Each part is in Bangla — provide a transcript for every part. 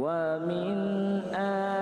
ومن آه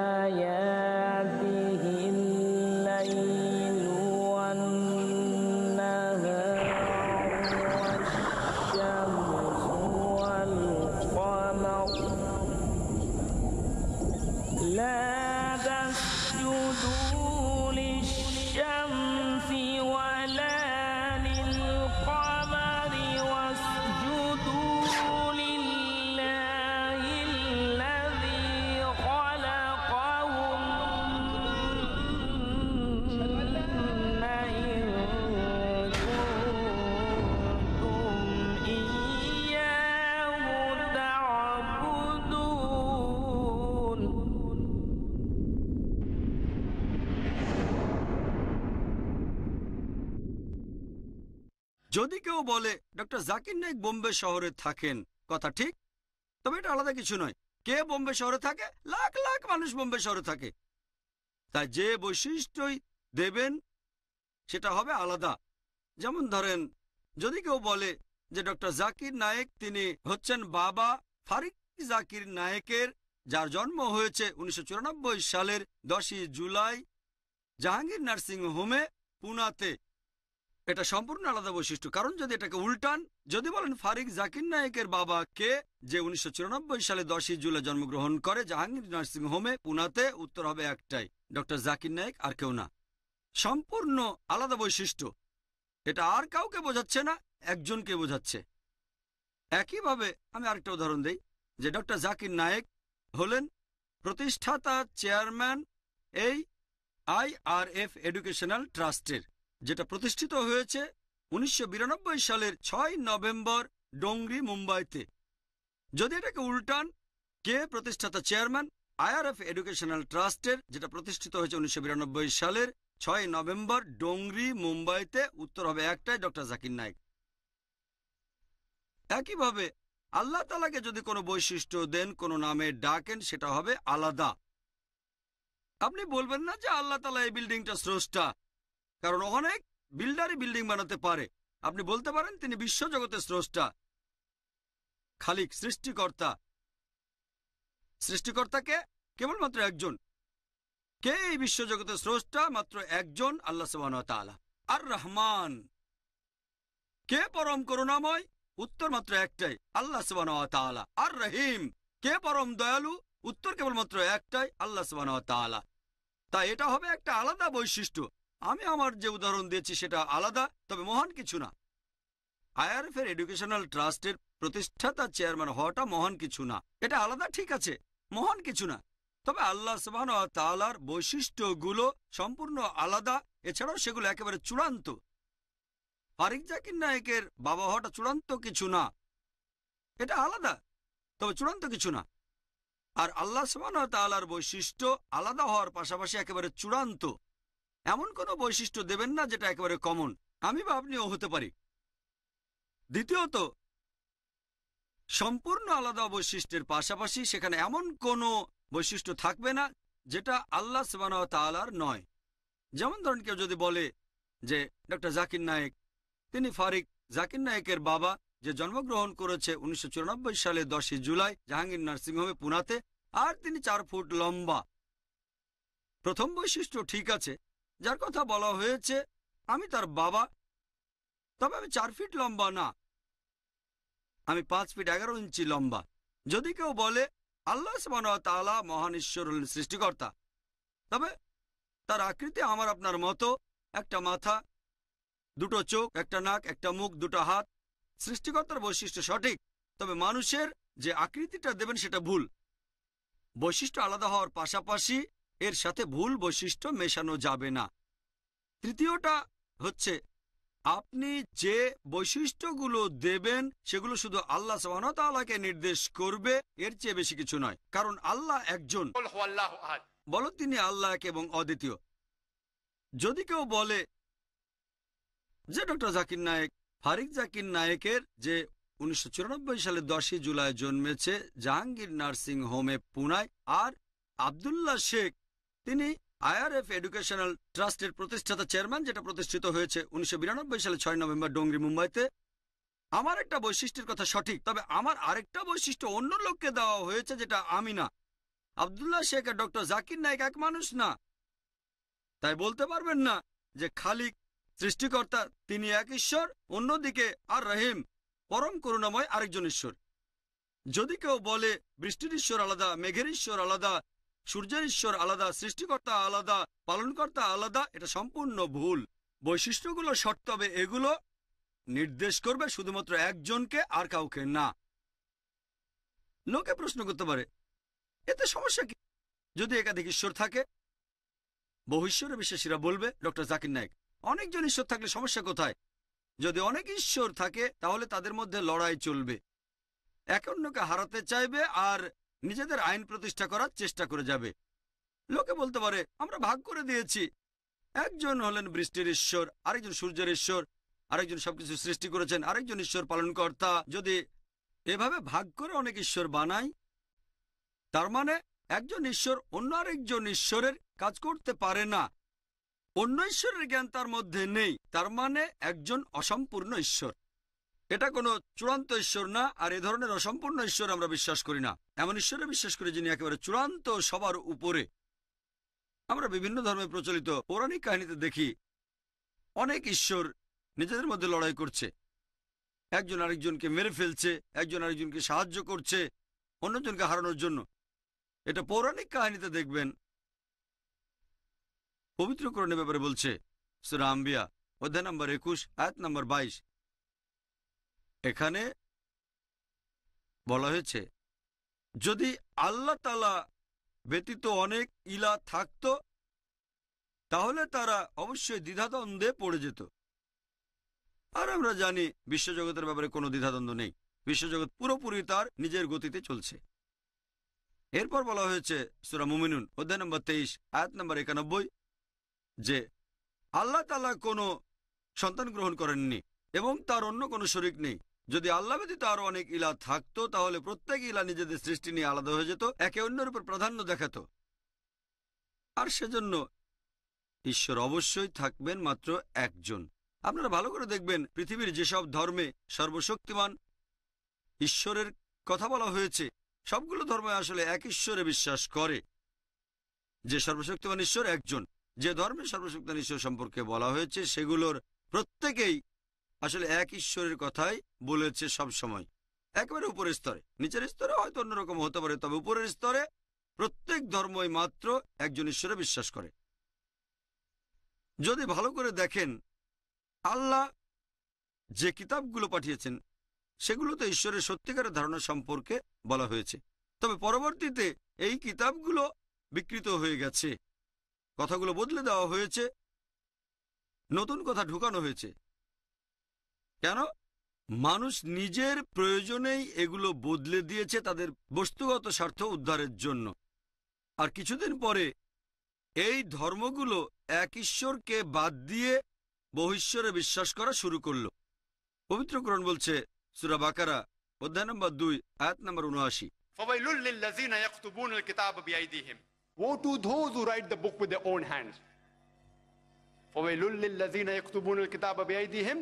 যদি কেউ বলে ডক্টর জাকির নাইক বোম্বে শহরে থাকেন কথা ঠিক তবে এটা আলাদা কিছু নয় কে বোম্বে শহরে থাকে লাখ লাখ মানুষ বোম্বে শহরে থাকে তাই যে বৈশিষ্ট্যই দেবেন সেটা হবে আলাদা যেমন ধরেন যদি কেউ বলে যে ডক্টর জাকির নায়েক তিনি হচ্ছেন বাবা ফারিক জাকির নায়েকের যার জন্ম হয়েছে উনিশশো সালের দশই জুলাই জাহাঙ্গীর নার্সিং হোমে পুনাতে এটা সম্পূর্ণ আলাদা বৈশিষ্ট্য কারণ যদি এটাকে উল্টান যদি বলেন ফারিক জাকির নায়েকের বাবা কে যে উনিশশো সালে দশই জুলাই জন্মগ্রহণ করে জাহাঙ্গীর নার্সিং হোমে পুনাতে উত্তর হবে একটাই ডক্টর জাকির নায়েক আর কেউ না সম্পূর্ণ আলাদা বৈশিষ্ট্য এটা আর কাউকে বোঝাচ্ছে না একজনকে বোঝাচ্ছে একইভাবে আমি আরেকটা উদাহরণ দিই যে ডক্টর জাকির নায়েক হলেন প্রতিষ্ঠাতা চেয়ারম্যান এই আইআরএফ এডুকেশনাল ট্রাস্টের যেটা প্রতিষ্ঠিত হয়েছে উনিশশো সালের ছয় নভেম্বর ডোংরি মুম্বাইতে যদি এটাকে উল্টান কে প্রতিষ্ঠাতা চেয়ারম্যান আইআরএফ এডুকেশনাল ট্রাস্টের যেটা প্রতিষ্ঠিত হয়েছে উনিশশো সালের ছয় নভেম্বর ডোংরি মুম্বাইতে উত্তর হবে একটাই ডক্টর জাকির নায়ক একইভাবে আল্লাহ তালাকে যদি কোনো বৈশিষ্ট্য দেন কোনো নামে ডাকেন সেটা হবে আলাদা আপনি বলবেন না যে আল্লাহ তালা এই বিল্ডিংটা স্রষ্টা কারণ অনেক বিল্ডারই বিল্ডিং বানাতে পারে আপনি বলতে পারেন তিনি বিশ্বজগতের স্রষ্টা খালিক সৃষ্টিকর্তা সৃষ্টিকর্তাকে কেবলমাত্র একজন কে এই বিশ্বজগতের স্রষ্টা মাত্র একজন আল্লাহ সুবাহতালা আর রহমান কে পরম করুণাময় উত্তর মাত্র একটাই আল্লাহ সুবাহতালা আর রহিম কে পরম দয়ালু উত্তর কেবলমাত্র একটাই আল্লাহ সুবাহতালা তাই এটা হবে একটা আলাদা বৈশিষ্ট্য আমি আমার যে উদাহরণ দিয়েছি সেটা আলাদা তবে মহান কিছু না আইআরএফ এর এডুকেশনাল ট্রাস্টের প্রতিষ্ঠাতা চেয়ারম্যান হওয়াটা মহান কিছু না এটা আলাদা ঠিক আছে মহান কিছু না তবে আল্লাহ সবহান তালার বৈশিষ্ট্যগুলো সম্পূর্ণ আলাদা এছাড়াও সেগুলো একেবারে চূড়ান্ত ফারিক জাকির নায়কের বাবা হওয়াটা চূড়ান্ত কিছু না এটা আলাদা তবে চূড়ান্ত কিছু না আর আল্লাহ সবহান তালার বৈশিষ্ট্য আলাদা হওয়ার পাশাপাশি একেবারে চূড়ান্ত এমন কোনো বৈশিষ্ট্য দেবেন না যেটা একেবারে কমন আমি বা আপনিও হতে পারি দ্বিতীয়ত সম্পূর্ণ আলাদা বৈশিষ্ট্যের পাশাপাশি সেখানে এমন কোনো বৈশিষ্ট্য থাকবে না যেটা আল্লাহ তালার নয় যেমন ধরেন কেউ যদি বলে যে ডক্টর জাকির নায়েক তিনি ফারিক জাকির নায়েকের বাবা যে জন্মগ্রহণ করেছে উনিশশো সালে দশই জুলাই জাহাঙ্গীর নার্সিংহোমে পুনাতে আর তিনি চার ফুট লম্বা প্রথম বৈশিষ্ট্য ঠিক আছে যার কথা বলা হয়েছে আমি তার বাবা তবে আমি চার ফিট লম্বা না আমি পাঁচ ফিট এগারো ইঞ্চি লম্বা যদি কেউ বলে আল্লাহ তালা মহান ঈশ্বর সৃষ্টিকর্তা তবে তার আকৃতি আমার আপনার মতো একটা মাথা দুটো চোখ একটা নাক একটা মুখ দুটো হাত সৃষ্টিকর্তার বৈশিষ্ট্য সঠিক তবে মানুষের যে আকৃতিটা দেবেন সেটা ভুল বৈশিষ্ট্য আলাদা হওয়ার পাশাপাশি এর সাথে ভুল বৈশিষ্ট্য মেশানো যাবে না তৃতীয়টা হচ্ছে আপনি যে বৈশিষ্ট্যগুলো দেবেন সেগুলো শুধু আল্লাহ সাহানতালাকে নির্দেশ করবে এর চেয়ে বেশি কিছু নয় কারণ আল্লাহ একজন বলো তিনি আল্লাহ এক এবং অদ্বিতীয় যদি কেউ বলে যে ডক্টর জাকির নায়েক ফারিক জাকির নায়েকের যে উনিশশো সালে দশই জুলাই জন্মেছে জাহাঙ্গীর নার্সিং হোমে পুনায় আর আবদুল্লাহ শেখ তিনি আইআরএফ এডুকেশনাল ট্রাস্টের প্রতিষ্ঠাতা চেয়ারম্যান যেটা প্রতিষ্ঠিত হয়েছে উনিশশো সালে ছয় নভেম্বর ডোংরি মুম্বাইতে আমার একটা বৈশিষ্ট্যের কথা সঠিক তবে আমার আরেকটা বৈশিষ্ট্য অন্য লোককে দেওয়া হয়েছে যেটা আমি না আবদুল্লাহ শেখ আর ডক্টর জাকির নায়ক এক মানুষ না তাই বলতে পারবেন না যে খালিক সৃষ্টিকর্তা তিনি এক ঈশ্বর অন্যদিকে আর রহিম পরম করুণাময় আরেকজন ঈশ্বর যদি কেউ বলে বৃষ্টির ঈশ্বর আলাদা মেঘের ঈশ্বর আলাদা সূর্যের ঈশ্বর আলাদা সৃষ্টিকর্তা আলাদা পালনকর্তা আলাদা এটা সম্পূর্ণ ভুল বৈশিষ্ট্যগুলো হবে এগুলো নির্দেশ করবে শুধুমাত্র একজনকে আর কাউকে না লোকে প্রশ্ন করতে পারে এতে সমস্যা কি যদি একাধিক ঈশ্বর থাকে বহু বিশ্বাসীরা বলবে ডক্টর জাকির নায়ক অনেকজন ঈশ্বর থাকলে সমস্যা কোথায় যদি অনেক ঈশ্বর থাকে তাহলে তাদের মধ্যে লড়াই চলবে এক অন্যকে হারাতে চাইবে আর নিজেদের আইন প্রতিষ্ঠা করার চেষ্টা করে যাবে লোকে বলতে পারে আমরা ভাগ করে দিয়েছি একজন হলেন বৃষ্টির ঈশ্বর আরেকজন সূর্যের ঈশ্বর আরেকজন সবকিছু সৃষ্টি করেছেন আরেকজন ঈশ্বর পালনকর্তা যদি এভাবে ভাগ করে অনেক ঈশ্বর বানায় তার মানে একজন ঈশ্বর অন্য আরেকজন ঈশ্বরের কাজ করতে পারে না অন্য ঈশ্বরের জ্ঞান তার মধ্যে নেই তার মানে একজন অসম্পূর্ণ ঈশ্বর এটা কোনো চূড়ান্ত ঈশ্বর না আর এ ধরনের অসম্পূর্ণ ঈশ্বর আমরা বিশ্বাস করি না এমন ঈশ্বরে বিশ্বাস করি যিনি একেবারে চূড়ান্ত সবার উপরে আমরা বিভিন্ন ধর্মে প্রচলিত পৌরাণিক কাহিনীতে দেখি অনেক ঈশ্বর নিজেদের মধ্যে লড়াই করছে একজন আরেকজনকে মেরে ফেলছে একজন আরেকজনকে সাহায্য করছে অন্যজনকে হারানোর জন্য এটা পৌরাণিক কাহিনীতে দেখবেন পবিত্রকরণের ব্যাপারে বলছে সুরা আম্বিয়া অধ্যায় নম্বর একুশ আয়াত নম্বর বাইশ এখানে বলা হয়েছে যদি আল্লাহ তালা ব্যতীত অনেক ইলা থাকত তাহলে তারা অবশ্যই দ্বিধাদ্বন্দ্বে পড়ে যেত আর আমরা জানি বিশ্বজগতের ব্যাপারে কোনো দ্বিধাদ্বন্দ্ব নেই বিশ্বজগৎ পুরোপুরি তার নিজের গতিতে চলছে এরপর বলা হয়েছে সুরা মুমিনুন অধ্যায় নম্বর তেইশ আয়াত নম্বর একানব্বই যে আল্লাহ তালা কোনো সন্তান গ্রহণ করেননি এবং তার অন্য কোনো শরিক নেই যদি আল্লাহ ব্যতীত আরো অনেক ইলা থাকতো তাহলে প্রত্যেক ইলা নিজেদের সৃষ্টি নিয়ে আলাদা হয়ে যেত একে অন্যের উপর প্রাধান্য দেখাত আর সেজন্য ঈশ্বর অবশ্যই থাকবেন মাত্র একজন আপনারা ভালো করে দেখবেন পৃথিবীর যেসব ধর্মে সর্বশক্তিমান ঈশ্বরের কথা বলা হয়েছে সবগুলো ধর্মে আসলে এক ঈশ্বরে বিশ্বাস করে যে সর্বশক্তিমান ঈশ্বর একজন যে ধর্মে সর্বশক্তিমান ঈশ্বর সম্পর্কে বলা হয়েছে সেগুলোর প্রত্যেকেই আসলে এক ঈশ্বরের কথাই বলেছে সব সময়। একেবারে উপরের স্তরে নিচের স্তরে হয়তো অন্যরকম হতে পারে তবে উপরের স্তরে প্রত্যেক ধর্মই মাত্র একজন ঈশ্বরে বিশ্বাস করে যদি ভালো করে দেখেন আল্লাহ যে কিতাবগুলো পাঠিয়েছেন সেগুলোতে ঈশ্বরের সত্যিকারের ধারণা সম্পর্কে বলা হয়েছে তবে পরবর্তীতে এই কিতাবগুলো বিকৃত হয়ে গেছে কথাগুলো বদলে দেওয়া হয়েছে নতুন কথা ঢুকানো হয়েছে কেন মানুষ নিজের প্রয়োজনেই এগুলো বদলে দিয়েছে তাদের বস্তুগত স্বার্থ উদ্ধারের জন্য আর কিছুদিন পরে এই ধর্মগুলো এক ঈশ্বরকে বাদ দিয়ে বহিশ্বরে বিশ্বাস করা শুরু করল পবিত্রকরণ বলছে সুরা বাকারা অধ্যায় নম্বর দুই আয়াত নম্বর উনআশি woe to those who write the book with their own hands দুর্ভোগ তাদের যারা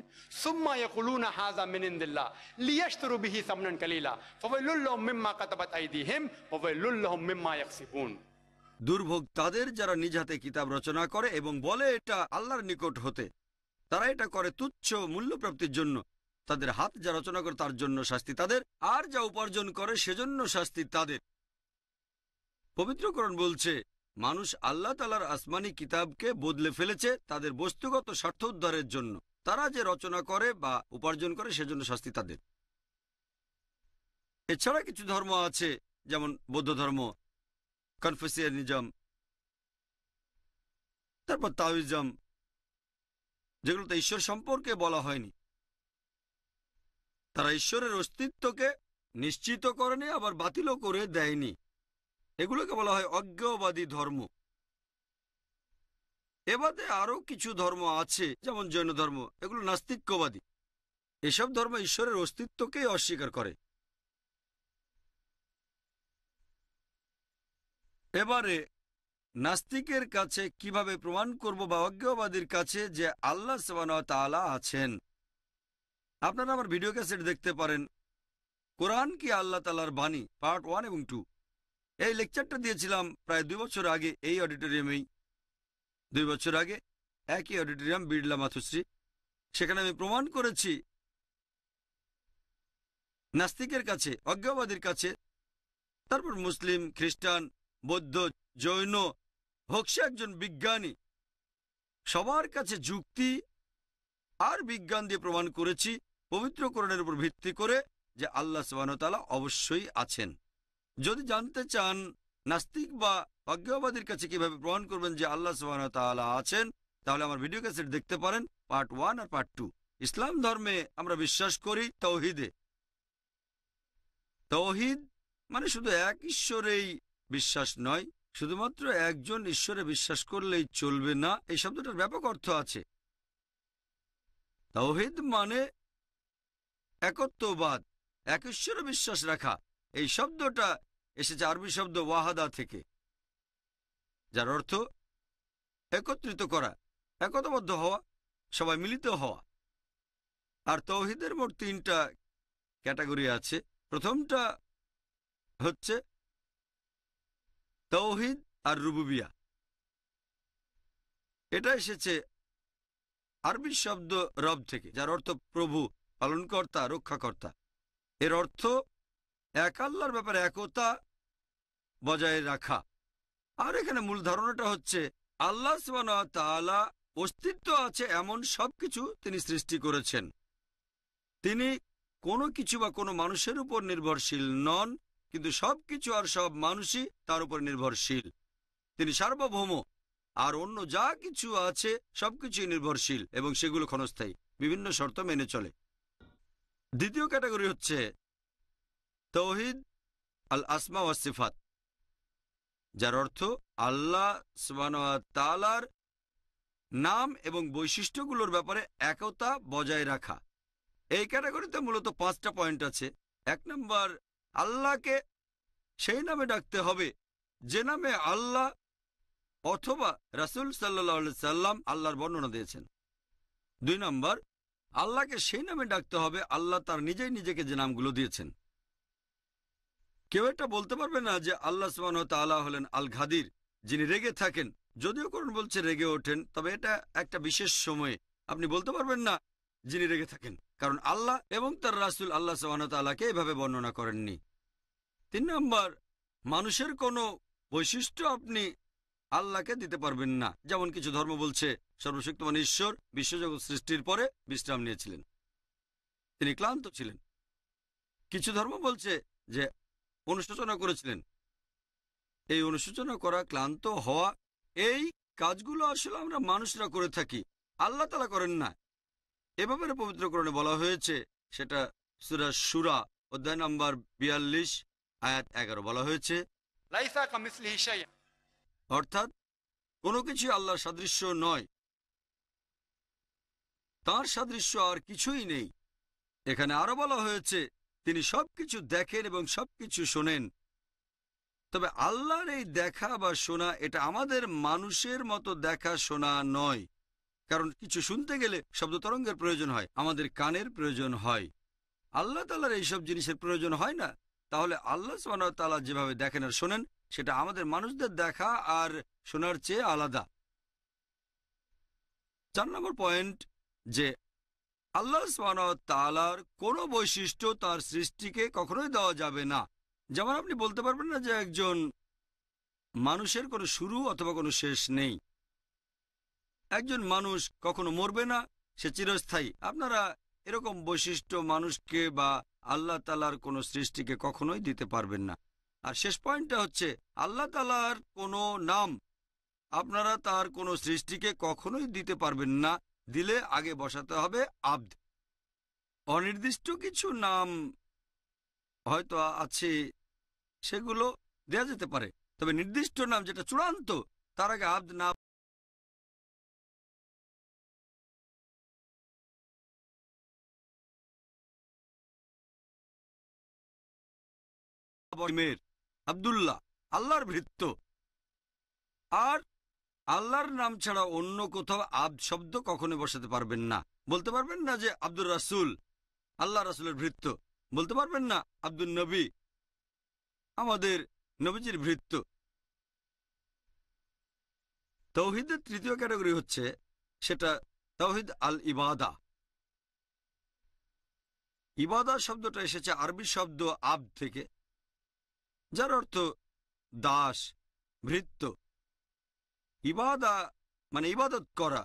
নিজ হাতে কিতাব রচনা করে এবং বলে এটা আল্লাহর নিকট হতে তারা এটা করে তুচ্ছ মূল্যপ্রাপ্তির জন্য তাদের হাত যা রচনা করে তার জন্য শাস্তি তাদের আর যা উপার্জন করে সেজন্য শাস্তি তাদের পবিত্রকরণ বলছে মানুষ আল্লাহ তালার আসমানি কিতাবকে বদলে ফেলেছে তাদের বস্তুগত স্বার্থ উদ্ধারের জন্য তারা যে রচনা করে বা উপার্জন করে সেজন্য শাস্তি তাদের এছাড়া কিছু ধর্ম আছে যেমন বৌদ্ধ ধর্ম কনফেসিয়ানিজম তারপর তাওইজম যেগুলোতে ঈশ্বর সম্পর্কে বলা হয়নি তারা ঈশ্বরের অস্তিত্বকে নিশ্চিত করেনি আবার বাতিলও করে দেয়নি এগুলোকে বলা হয় অজ্ঞবাদী ধর্ম এবাদে আরও কিছু ধর্ম আছে যেমন জৈন ধর্ম এগুলো নাস্তিক্যবাদী এসব ধর্ম ঈশ্বরের অস্তিত্বকেই অস্বীকার করে এবারে নাস্তিকের কাছে কিভাবে প্রমাণ করব বা অজ্ঞবাদীর কাছে যে আল্লাহ সেবান তালা আছেন আপনারা আমার ভিডিও ক্যাসেট দেখতে পারেন কোরআন কি আল্লাহ তালার বাণী পার্ট ওয়ান এবং টু এই লেকচারটা দিয়েছিলাম প্রায় দুই বছর আগে এই অডিটোরিয়ামেই দুই বছর আগে একই অডিটোরিয়াম বিড়লা মাথুশ্রী সেখানে আমি প্রমাণ করেছি নাস্তিকের কাছে অজ্ঞবাদীর কাছে তারপর মুসলিম খ্রিস্টান বৌদ্ধ জৈন হোক সে একজন বিজ্ঞানী সবার কাছে যুক্তি আর বিজ্ঞান দিয়ে প্রমাণ করেছি পবিত্রকরণের উপর ভিত্তি করে যে আল্লাহ সুবাহতালা অবশ্যই আছেন যদি জানতে চান নাস্তিক বা অজ্ঞবাদীর কাছে কিভাবে প্রমাণ করবেন যে আল্লাহ সুবাহ তালা আছেন তাহলে আমার ভিডিও ক্যাসেট দেখতে পারেন পার্ট ওয়ান আর পার্ট টু ইসলাম ধর্মে আমরা বিশ্বাস করি তৌহিদে তৌহিদ মানে শুধু এক ঈশ্বরেই বিশ্বাস নয় শুধুমাত্র একজন ঈশ্বরে বিশ্বাস করলেই চলবে না এই শব্দটার ব্যাপক অর্থ আছে তৌহিদ মানে একত্ববাদ এক ঈশ্বরে বিশ্বাস রাখা এই শব্দটা এসেছে আরবি শব্দ ওয়াহাদা থেকে যার অর্থ একত্রিত করা একতাবদ্ধ হওয়া সবাই মিলিত হওয়া আর তৌহিদের মোট তিনটা ক্যাটাগরি আছে প্রথমটা হচ্ছে তৌহিদ আর রুবুবিয়া এটা এসেছে আরবি শব্দ রব থেকে যার অর্থ প্রভু পালনকর্তা রক্ষাকর্তা এর অর্থ এক আল্লাহর ব্যাপারে একতা বজায় রাখা আর এখানে মূল ধারণাটা হচ্ছে আল্লাহ তাআলা অস্তিত্ব আছে এমন সব কিছু তিনি সৃষ্টি করেছেন তিনি কোনো কিছু বা কোনো মানুষের উপর নির্ভরশীল নন কিন্তু সব কিছু আর সব মানুষই তার উপর নির্ভরশীল তিনি সার্বভৌম আর অন্য যা কিছু আছে সবকিছুই নির্ভরশীল এবং সেগুলো ক্ষণস্থায়ী বিভিন্ন শর্ত মেনে চলে দ্বিতীয় ক্যাটাগরি হচ্ছে তৌহিদ আল আসমা ওয়াসিফাত যার অর্থ আল্লাহ তালার নাম এবং বৈশিষ্ট্যগুলোর ব্যাপারে একতা বজায় রাখা এই ক্যাটাগরিতে মূলত পাঁচটা পয়েন্ট আছে এক নম্বর আল্লাহকে সেই নামে ডাকতে হবে যে নামে আল্লাহ অথবা রাসুল সাল্লা সাল্লাম আল্লাহর বর্ণনা দিয়েছেন দুই নম্বর আল্লাহকে সেই নামে ডাকতে হবে আল্লাহ তার নিজেই নিজেকে যে নামগুলো দিয়েছেন কেউ একটা বলতে পারবে না যে আল্লাহ সুবাহ তালা হলেন আল ঘাদির যিনি রেগে থাকেন যদিও করুন বলছে রেগে ওঠেন তবে এটা একটা বিশেষ সময়ে আপনি বলতে পারবেন না যিনি রেগে থাকেন কারণ আল্লাহ এবং তার রাসুল আল্লাহ সুবাহতালাকে এভাবে বর্ণনা করেননি তিন নম্বর মানুষের কোনো বৈশিষ্ট্য আপনি আল্লাহকে দিতে পারবেন না যেমন কিছু ধর্ম বলছে সর্বশক্তিমান ঈশ্বর বিশ্বজগৎ সৃষ্টির পরে বিশ্রাম নিয়েছিলেন তিনি ক্লান্ত ছিলেন কিছু ধর্ম বলছে যে অনুশোচনা করেছিলেন এই অনুশোচনা করা ক্লান্ত হওয়া এই কাজগুলো আসলে আমরা মানুষরা করে থাকি আল্লাহ তালা করেন না এভাবে ব্যাপারে পবিত্রকরণে বলা হয়েছে সেটা সুরা সুরা অধ্যায় নম্বর বিয়াল্লিশ আয়াত এগারো বলা হয়েছে অর্থাৎ কোনো কিছু আল্লাহর সাদৃশ্য নয় তার সাদৃশ্য আর কিছুই নেই এখানে আরো বলা হয়েছে তিনি সবকিছু দেখেন এবং সবকিছু শোনেন তবে আল্লাহর এই দেখা বা শোনা এটা আমাদের মানুষের মতো দেখা শোনা নয় কারণ কিছু শুনতে গেলে শব্দ তরঙ্গের প্রয়োজন হয় আমাদের কানের প্রয়োজন হয় আল্লাহ তালার এইসব জিনিসের প্রয়োজন হয় না তাহলে আল্লাহ তালা যেভাবে দেখেন আর শোনেন সেটা আমাদের মানুষদের দেখা আর শোনার চেয়ে আলাদা চার নম্বর পয়েন্ট যে আল্লাহ সালার কোন বৈশিষ্ট্য তার সৃষ্টিকে কখনোই দেওয়া যাবে না যেমন আপনি বলতে পারবেন না যে একজন মানুষের কোনো শুরু অথবা কোনো শেষ নেই একজন মানুষ কখনো মরবে না সে চিরস্থায়ী আপনারা এরকম বৈশিষ্ট্য মানুষকে বা আল্লাহ তালার কোনো সৃষ্টিকে কখনোই দিতে পারবেন না আর শেষ পয়েন্টটা হচ্ছে আল্লাহ তালার কোনো নাম আপনারা তার কোনো সৃষ্টিকে কখনোই দিতে পারবেন না দিলে আগে বসাতে হবে আব্দ অনির্দিষ্ট কিছু নাম হয়তো আছে সেগুলো দেয়া যেতে পারে তবে নির্দিষ্ট নাম যেটা চূড়ান্ত তার আগে আব্দ না আবদুল্লাহ আল্লাহর ভৃত্য আর আল্লাহর নাম ছাড়া অন্য কোথাও আব শব্দ কখনো বসাতে পারবেন না বলতে পারবেন না যে আব্দুর রাসুল আল্লাহ রাসুলের ভৃত্য বলতে পারবেন না আব্দুল নবী আমাদের নবীজির ভৃত্য তৌহিদের তৃতীয় ক্যাটাগরি হচ্ছে সেটা তৌহিদ আল ইবাদা ইবাদা শব্দটা এসেছে আরবি শব্দ আব থেকে যার অর্থ দাস ভৃত্য ইবাদা মানে ইবাদত করা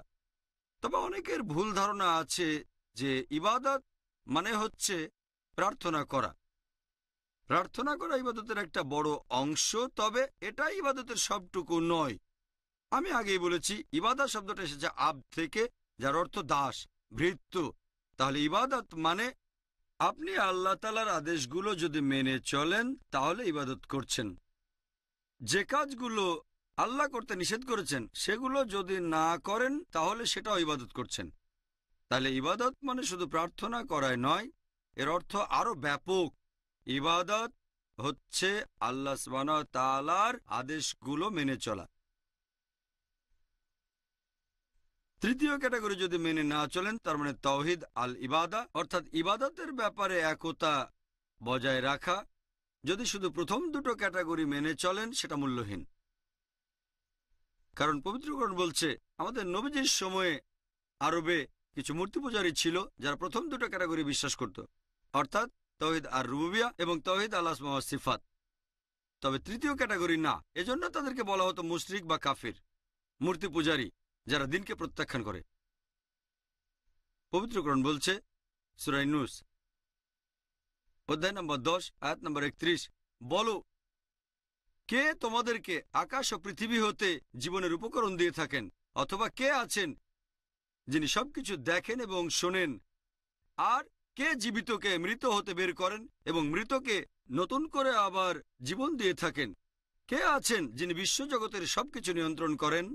তবে অনেকের ভুল ধারণা আছে যে ইবাদত মানে হচ্ছে প্রার্থনা করা প্রার্থনা করা ইবাদতের একটা বড় অংশ তবে এটা ইবাদতের সবটুকু নয় আমি আগেই বলেছি ইবাদা শব্দটা এসেছে আব থেকে যার অর্থ দাস ভৃত্য তাহলে ইবাদত মানে আপনি আল্লাহ তালার আদেশগুলো যদি মেনে চলেন তাহলে ইবাদত করছেন যে কাজগুলো আল্লাহ করতে নিষেধ করেছেন সেগুলো যদি না করেন তাহলে সেটা ইবাদত করছেন তাহলে ইবাদত মানে শুধু প্রার্থনা করায় নয় এর অর্থ আরো ব্যাপক ইবাদত হচ্ছে আল্লাহ স্বানার আদেশগুলো মেনে চলা তৃতীয় ক্যাটাগরি যদি মেনে না চলেন তার মানে তৌহিদ আল ইবাদা অর্থাৎ ইবাদতের ব্যাপারে একতা বজায় রাখা যদি শুধু প্রথম দুটো ক্যাটাগরি মেনে চলেন সেটা মূল্যহীন কারণ পবিত্রকরণ বলছে আমাদের নবীজির সময়ে আরবে কিছু মূর্তি পূজারী ছিল যারা প্রথম দুটো ক্যাটাগরি বিশ্বাস করত অর্থাৎ তহিদ আর রুবিয়া এবং তহিদ আল্লাহ সিফাত তবে তৃতীয় ক্যাটাগরি না এজন্য তাদেরকে বলা হতো মুশরিক বা কাফির মূর্তি পূজারী যারা দিনকে প্রত্যাখ্যান করে পবিত্রকরণ বলছে সুরাইনুস অধ্যায় নম্বর দশ আয়াত নম্বর একত্রিশ বলো কে তোমাদেরকে আকাশ ও পৃথিবী হতে জীবনের উপকরণ দিয়ে থাকেন অথবা কে আছেন যিনি সবকিছু দেখেন এবং শোনেন আর কে জীবিতকে মৃত হতে বের করেন এবং মৃতকে নতুন করে আবার জীবন দিয়ে থাকেন কে আছেন যিনি বিশ্বজগতের সবকিছু নিয়ন্ত্রণ করেন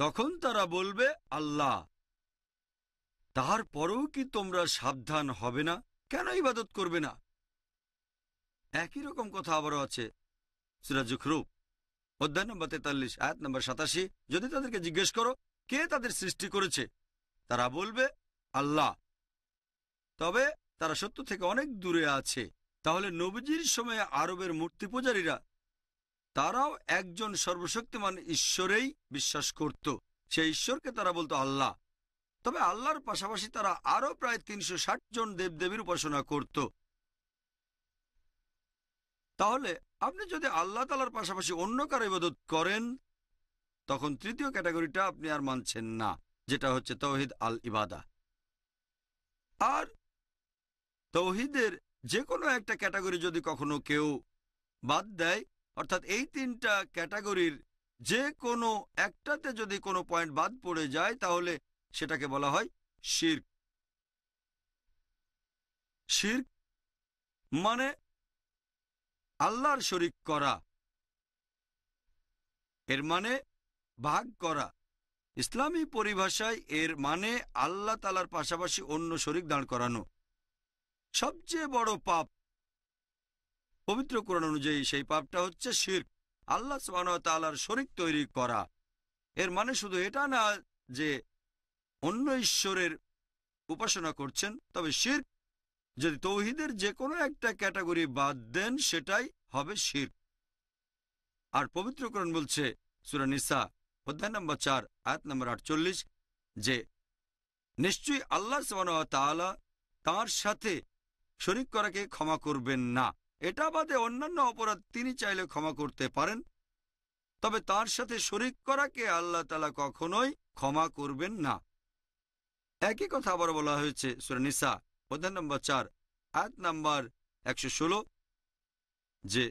তখন তারা বলবে আল্লাহ তাহার পরেও কি তোমরা সাবধান হবে না কেন ইবাদত করবে না একই রকম কথা আবারও আছে সিরাজুখরুব অধ্যায় নম্বর তেতাল্লিশ আয়াত নম্বর সাতাশি যদি তাদেরকে জিজ্ঞেস করো কে তাদের সৃষ্টি করেছে তারা বলবে আল্লাহ তবে তারা সত্য থেকে অনেক দূরে আছে তাহলে নবজির সময়ে আরবের মূর্তি পূজারীরা তারাও একজন সর্বশক্তিমান ঈশ্বরেই বিশ্বাস করত সেই ঈশ্বরকে তারা বলতো আল্লাহ তবে আল্লাহর পাশাপাশি তারা আরও প্রায় তিনশো জন দেবদেবীর উপাসনা করত তাহলে আপনি যদি আল্লাহ তালার পাশাপাশি অন্য কারো ইবাদত করেন তখন তৃতীয় ক্যাটাগরিটা আপনি আর মানছেন না যেটা হচ্ছে তৌহিদ আল ইবাদা আর তৌহিদের যে কোনো একটা ক্যাটাগরি যদি কখনো কেউ বাদ দেয় অর্থাৎ এই তিনটা ক্যাটাগরির যে কোনো একটাতে যদি কোনো পয়েন্ট বাদ পড়ে যায় তাহলে সেটাকে বলা হয় শির্ক শির্ক মানে আল্লাহর শরিক করা এর মানে ভাগ করা ইসলামী পরিভাষায় এর মানে আল্লাহ তালার পাশাপাশি অন্য শরিক দাঁড় করানো সবচেয়ে বড় পাপ পবিত্র কোরআন অনুযায়ী সেই পাপটা হচ্ছে শির আল্লাহ তালার শরিক তৈরি করা এর মানে শুধু এটা না যে অন্য ঈশ্বরের উপাসনা করছেন তবে শির যদি তৌহিদের যে কোনো একটা ক্যাটাগরি বাদ দেন সেটাই হবে শির আর পবিত্রকরণ বলছে সুরানিসা অধ্যায় নম্বর চার আয়াত নম্বর আটচল্লিশ যে নিশ্চয়ই আল্লাহ সালা তার সাথে শরিক করাকে ক্ষমা করবেন না এটা বাদে অন্যান্য অপরাধ তিনি চাইলে ক্ষমা করতে পারেন তবে তার সাথে শরিক করাকে আল্লাহ তালা কখনোই ক্ষমা করবেন না একই কথা আবার বলা হয়েছে সুরানিসা অধ্যায় নম্বর চার আয় নম্বর একশো যে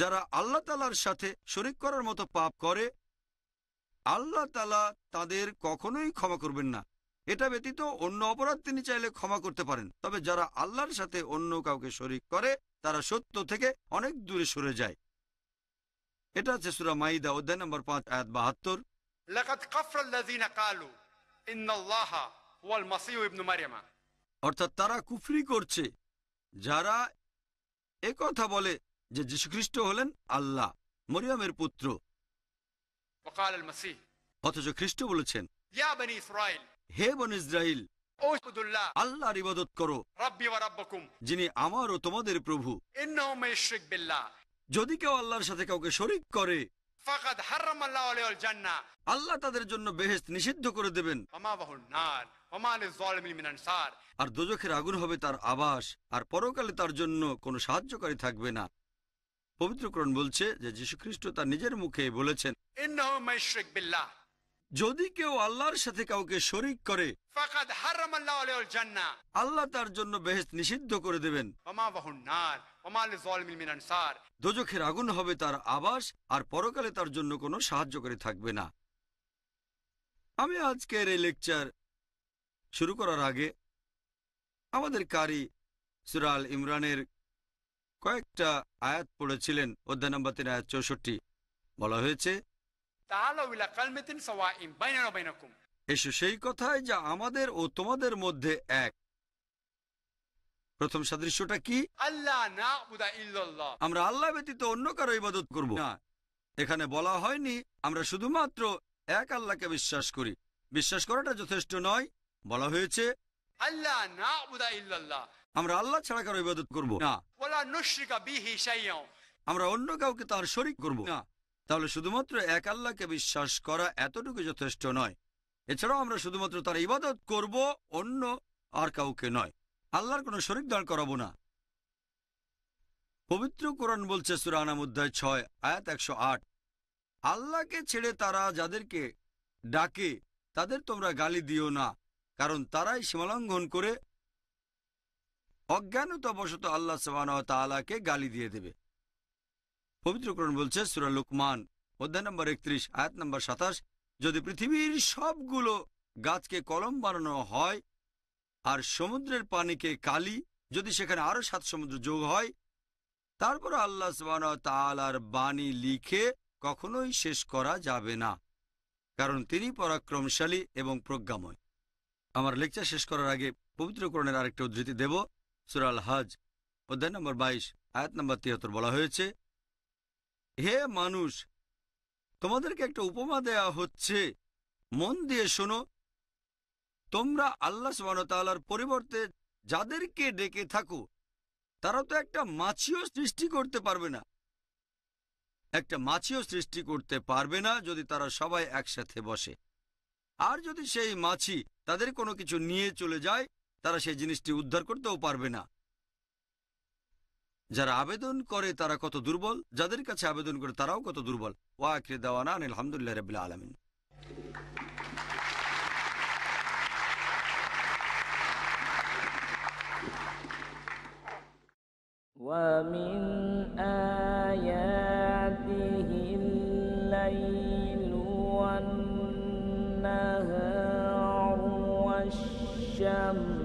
যারা আল্লাহ তালার সাথে শরিক করার মতো পাপ করে আল্লাহ তালা তাদের কখনোই ক্ষমা করবেন না এটা ব্যতীত অন্য অপরাধ তিনি চাইলে ক্ষমা করতে পারেন তবে যারা আল্লাহর সাথে অন্য কাউকে শরিক করে তারা সত্য থেকে অনেক দূরে সরে যায় এটা হচ্ছে সুরা মাইদা অধ্যায় নম্বর পাঁচ আয়াত বাহাত্তর لقد كفر الذين قالوا ان الله هو المسيح ابن অর্থাৎ তারা কুফরি করছে যারা কথা বলে যে যীশুখ্রিস্ট হলেন আল্লাহ মরিয়মের পুত্র অথচ খ্রিস্ট বলেছেন হে বন ইসরাইল আল্লাহর ইবাদত করো যিনি আমার ও তোমাদের প্রভু যদি কেউ আল্লাহর সাথে কাউকে শরিক করে আল্লাহ তাদের জন্য বেহেস্ত নিষিদ্ধ করে দেবেন আর দোজখের আগুন হবে তার আবাস আর পরকালে তার জন্য কোনো সাহায্যকারী থাকবে না পবিত্রকরণ বলছে যে যীশুখ্রিস্ট তার নিজের মুখে বলেছেন যদি কেউ আল্লাহর সাথে কাউকে শরিক করে আল্লাহ তার জন্য বেহেস্ত নিষিদ্ধ করে দেবেন দোজখের আগুন হবে তার আবাস আর পরকালে তার জন্য কোনো সাহায্য করে থাকবে না আমি আজকের এই লেকচার শুরু করার আগে আমাদের কারি সুরাল ইমরানের কয়েকটা আয়াত পড়েছিলেন অধ্যায় নম্বর তিন আয়াত চৌষট্টি বলা হয়েছে এসো সেই কথায় যা আমাদের ও তোমাদের মধ্যে এক প্রথম সাদৃশ্যটা কি আল্লাহ না আমরা আল্লাহ ব্যতীত অন্য কারো ইবাদত করবো না এখানে বলা হয়নি আমরা শুধুমাত্র এক আল্লাহকে বিশ্বাস করি বিশ্বাস করাটা যথেষ্ট নয় বলা হয়েছে আল্লাহ না ইল্লাল্লাহ আমরা আল্লাহ ছাড়া কারো ইবাদত করব না আমরা অন্য কাউকে তার শরিক করব না তাহলে শুধুমাত্র এক আল্লাহকে বিশ্বাস করা এতটুকু যথেষ্ট নয় এছাড়াও আমরা শুধুমাত্র তার ইবাদত করব অন্য আর কাউকে নয় আল্লাহর কোনো শরিক দাঁড় করাবো না পবিত্র কোরআন বলছে সুরানা অধ্যায় ছয় আয়াত একশো আট আল্লাহকে ছেড়ে তারা যাদেরকে ডাকে তাদের তোমরা গালি দিও না কারণ তারাই সীমালঙ্ঘন করে অজ্ঞানতাবশত আল্লাহ সাবানকে গালি দিয়ে দেবে পবিত্রকরণ বলছে সুরা লুকমান অধ্যায় নম্বর একত্রিশ আয়াত নম্বর সাতাশ যদি পৃথিবীর সবগুলো গাছকে কলম বানানো হয় আর সমুদ্রের পানিকে কালি যদি সেখানে আরো সাত সমুদ্র যোগ হয় তারপর আল্লাহ সুবান তালার বাণী লিখে কখনোই শেষ করা যাবে না কারণ তিনি পরাক্রমশালী এবং প্রজ্ঞাময় আমার লেকচার শেষ করার আগে পবিত্রকরণের আরেকটা উদ্ধৃতি দেব সুরাল হাজ অধ্যায় নম্বর বাইশ আয়াত নম্বর তিয়াত্তর বলা হয়েছে হে মানুষ তোমাদেরকে একটা উপমা দেয়া হচ্ছে মন দিয়ে শোনো তোমরা আল্লাহ সুবাহতালার পরিবর্তে যাদেরকে ডেকে থাকো তারা তো একটা মাছিও সৃষ্টি করতে পারবে না একটা মাছিও সৃষ্টি করতে পারবে না যদি তারা সবাই একসাথে বসে আর যদি সেই মাছি তাদের কোনো কিছু নিয়ে চলে যায় তারা সেই জিনিসটি উদ্ধার করতেও পারবে না যারা আবেদন করে তারা কত দুর্বল যাদের কাছে আবেদন করে তারাও কত দুর্বল ওয়াকে আখরে দেওয়ানা আলহামদুলিল্লাহ রবিল্লা আলমিন ومن آياته الليل والنهار والشمس